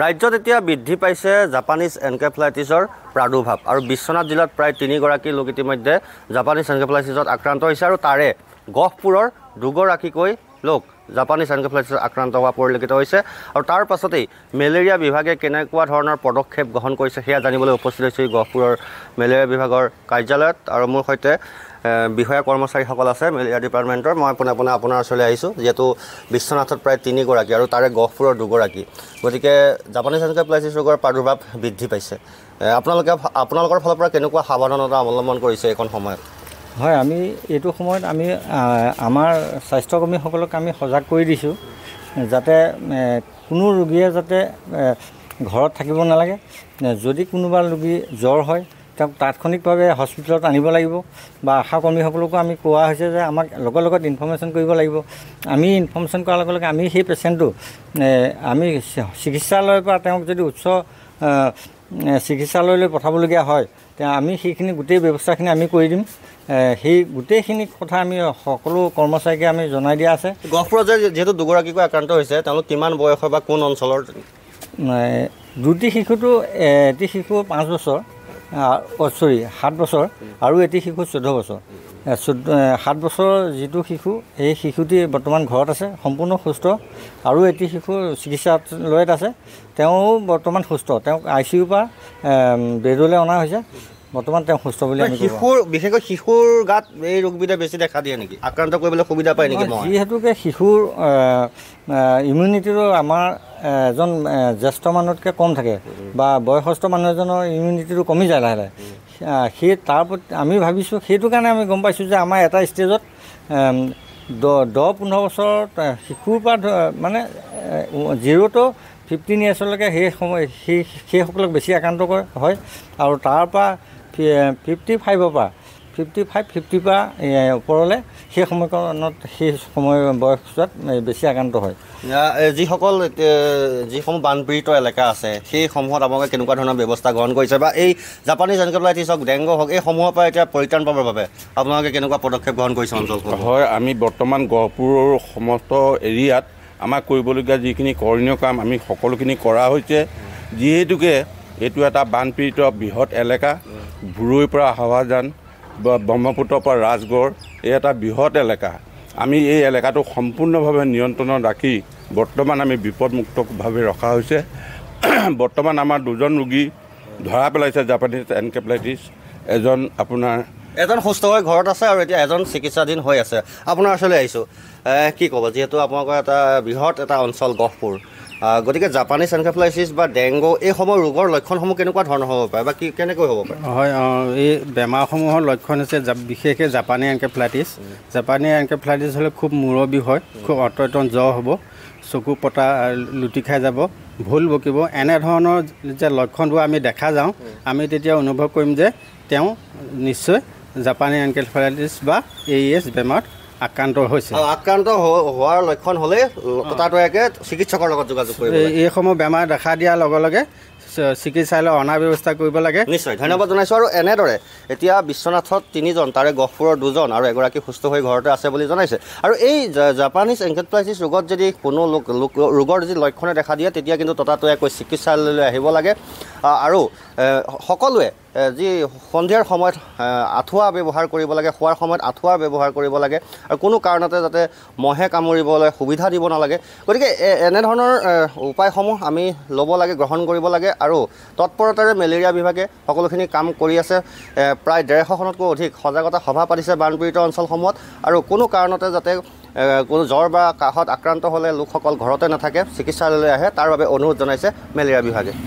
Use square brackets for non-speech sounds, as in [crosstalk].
ৰাজ্যত এতিয়া বৃদ্ধি পাইছে জাপানিজ এনকেফেলাইটিছৰ প্ৰাদুৰ্ভাৱ আৰু বিশ্বনাথ জিলাত প্ৰায় তিনিগৰাকী লোক ইতিমধ্যে জাপানিজ এনকেফেলাইটিছত আক্ৰান্ত হৈছে আৰু তাৰে গহপুৰৰ দুগৰাকীকৈ লোক জাপানিজ এনকেফেলাইটিছত আক্ৰান্ত হোৱা পৰিলক্ষিত হৈছে আৰু তাৰ পাছতেই মেলেৰিয়া বিভাগে কেনেকুৱা ধৰণৰ পদক্ষেপ গ্ৰহণ কৰিছে সেয়া জানিবলৈ উপস্থিত হৈছোঁ গহপুৰৰ মেলেৰিয়া বিভাগৰ কাৰ্যালয়ত আৰু মোৰ সৈতে বিষয়া কৰ্মচাৰীসকল আছে মেলেৰিয়া ডিপাৰ্টমেণ্টৰ মই পোনে পোনে আপোনাৰ ওচৰলৈ আহিছোঁ যিহেতু বিশ্বনাথত প্ৰায় তিনিগৰাকী আৰু তাৰে গহপুৰৰ দুগৰাকী গতিকে জাপানীজ এনকেপ্লাইচিছ ৰোগৰ প্ৰাদুৰ্ভাৱ বৃদ্ধি পাইছে আপোনালোকে আপোনালোকৰ ফালৰ পৰা কেনেকুৱা সাৱধানতা অৱলম্বন কৰিছে এইখন সময়ত হয় আমি এইটো সময়ত আমি আমাৰ স্বাস্থ্যকৰ্মীসকলক আমি সজাগ কৰি দিছোঁ যাতে কোনো ৰোগীয়ে যাতে ঘৰত থাকিব নালাগে যদি কোনোবা ৰোগী জ্বৰ হয় তেওঁক তাৎক্ষণিকভাৱে হস্পিটেলত আনিব লাগিব বা আশাকৰ্মীসকলকো আমি কোৱা হৈছে যে আমাক লগে লগত ইনফৰ্মেশ্যন কৰিব লাগিব আমি ইনফৰ্মেশ্যন কৰাৰ লগে লগে আমি সেই পেচেণ্টটো আমি চিকিৎসালয়ৰ পৰা তেওঁক যদি উচ্চ চিকিৎসালয়লৈ পঠাবলগীয়া হয় তে আমি সেইখিনি গোটেই ব্যৱস্থাখিনি আমি কৰি দিম সেই গোটেইখিনি কথা আমি সকলো কৰ্মচাৰীকে আমি জনাই দিয়া আছে গহপুৰত যে যিহেতু দুগৰাকীকৈ আক্ৰান্ত হৈছে তেওঁলোক কিমান বয়সৰ বা কোন অঞ্চলৰ দুটি শিশুটো এটি শিশু পাঁচ বছৰ চৰি সাত বছৰ আৰু এটি শিশু চৈধ্য বছৰ চৈধ্য সাত বছৰৰ যিটো শিশু সেই শিশুটি বৰ্তমান ঘৰত আছে সম্পূৰ্ণ সুস্থ আৰু এটি শিশু চিকিৎসালয়ত আছে তেওঁ বৰ্তমান সুস্থ তেওঁক আই চি ইউৰ পৰা বেডলৈ অনা হৈছে বৰ্তমান তেওঁ সুস্থ বুলি শিশুৰ বিশেষকৈ শিশুৰ গাত এই ৰোগবিধে বেছি দেখা দিয়ে নেকি আক্ৰান্ত কৰিবলৈ সুবিধা পায় নেকি যিহেতুকে শিশুৰ ইমিউনিটিটো আমাৰ এজন জ্যেষ্ঠ মানুহতকৈ কম থাকে বা বয়সস্থ মানুহ এজনৰ ইমিউনিটিটো কমি যায় লাহে লাহে সেই তাৰ প্ৰতি আমি ভাবিছোঁ সেইটো কাৰণে আমি গম পাইছোঁ যে আমাৰ এটা ষ্টেজত দহ দহ পোন্ধৰ বছৰত শিশুৰ পৰা মানে জিৰ' টু ফিফটিন ইয়াৰ্ছলৈকে সেই সময় সেই সেইসকলক বেছি আক্ৰান্ত কৰে হয় আৰু তাৰপৰা ফিফটি ফাইভৰ পৰা ফিফটি ফাইভ ফিফটিৰ পৰা ওপৰলৈ সেই সময়কণত সেই সময় বয়সত বেছি আক্ৰান্ত হয় যিসকল যিসমূহ বানপীড়িত এলেকা আছে সেইসমূহত আপোনালোকে কেনেকুৱা ধৰণৰ ব্যৱস্থা গ্ৰহণ কৰিছে বা এই জাপানীজ এনকেফেলাইটিছ হওক ডেংগু হওক এইসমূহৰ পৰা এতিয়া পৰিত্ৰাণ পাবৰ বাবে আপোনালোকে কেনেকুৱা পদক্ষেপ গ্ৰহণ কৰিছে অঞ্চলখন হয় আমি বৰ্তমান গহপুৰৰ সমস্ত এৰিয়াত আমাক কৰিবলগীয়া যিখিনি কৰণীয় কাম আমি সকলোখিনি কৰা হৈছে যিহেতুকে এইটো এটা বানপীড়িত বৃহৎ এলেকা বুৰৈৰ পৰা হাৱাজান ব্ৰহ্মপুত্ৰৰ পৰা ৰাজগড় এই এটা বৃহৎ এলেকা আমি এই এলেকাটো সম্পূৰ্ণভাৱে নিয়ন্ত্ৰণত ৰাখি বৰ্তমান আমি বিপদমুক্তভাৱে ৰখা হৈছে [clears throat] বৰ্তমান আমাৰ দুজন ৰোগী ধৰা পেলাইছে জাপানিজ এনকেফেলাইটিছ এজন আপোনাৰ এজন সুস্থ হৈ ঘৰত আছে আৰু এতিয়া এজন চিকিৎসাধীন হৈ আছে আপোনাৰ ওচৰলৈ আহিছোঁ কি ক'ব যিহেতু আপোনালোকৰ এটা বৃহৎ এটা অঞ্চল গহপুৰ গতিকে জাপানীজ এনকেফেলাইচিছ বা ডেংগু এই সময় ৰোগৰ লক্ষণসমূহ কেনেকুৱা ধৰণৰ হ'ব পাৰে বা কি কেনেকৈ হ'ব পাৰে হয় এই বেমাৰসমূহৰ লক্ষণ হৈছে বিশেষকৈ জাপানী এনকেফেলাইটিছ জাপানী এনকেফেলাইটিছ হ'লে খুব মূৰবী হয় খুব অত্যতন জ্বৰ হ'ব চকু পতা লুটি খাই যাব ভুল বকিব এনেধৰণৰ যেতিয়া লক্ষণবোৰ আমি দেখা যাওঁ আমি তেতিয়া অনুভৱ কৰিম যে তেওঁ নিশ্চয় জাপানী এনকেফেলাইটিছ বা এ এছ e বেমাৰত আক্ৰান্ত হৈছে আক্ৰান্ত হোৱাৰ লক্ষণ হ'লে ততাতৈয়াকে চিকিৎসকৰ লগত যোগাযোগ কৰিব এইসমূহ বেমাৰ দেখা দিয়াৰ লগে লগে চিকিৎসালয় অনাৰ ব্যৱস্থা কৰিব লাগে নিশ্চয় ধন্যবাদ জনাইছোঁ আৰু এনেদৰে এতিয়া বিশ্বনাথত তিনিজন তাৰে গহপুৰৰ দুজন আৰু এগৰাকী সুস্থ হৈ ঘৰতে আছে বুলি জনাইছে আৰু এই জাপানিজ এনকেপ্লাইচিছ ৰোগত যদি কোনো লোক লোক ৰোগৰ যদি লক্ষণে দেখা দিয়ে তেতিয়া কিন্তু ততাতৈয়াকৈ চিকিৎসালয়লৈ আহিব লাগে আৰু সকলোৱে যি সন্ধিয়াৰ সময়ত আঁঠুৱা ব্যৱহাৰ কৰিব লাগে শোৱাৰ সময়ত আঁঠুৱা ব্যৱহাৰ কৰিব লাগে আৰু কোনো কাৰণতে যাতে মহে কামুৰিবলৈ সুবিধা দিব নালাগে গতিকে এনেধৰণৰ উপায়সমূহ আমি ল'ব লাগে গ্ৰহণ কৰিব লাগে আৰু তৎপৰতাৰে মেলেৰিয়া বিভাগে সকলোখিনি কাম কৰি আছে প্ৰায় ডেৰশখনতকৈ অধিক সজাগতা সভা পাতিছে বানপীড়িত অঞ্চলসমূহত আৰু কোনো কাৰণতে যাতে কোনো জ্বৰ বা কাহত আক্ৰান্ত হ'লে লোকসকল ঘৰতে নাথাকে চিকিৎসালয়লৈ আহে তাৰ বাবে অনুৰোধ জনাইছে মেলেৰিয়া বিভাগে